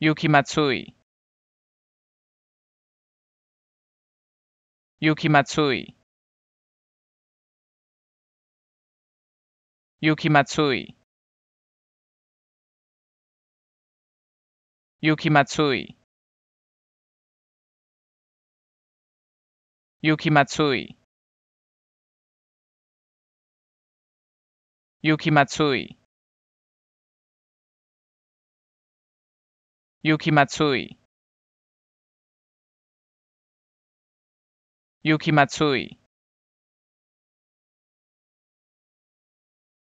Yuki Matsui. Yuki Matsui. Yuki Matsui. Yuki Matsui. Yuki Matsui. Yuki Matsui. Yuki Matsui. Yuki Matsui.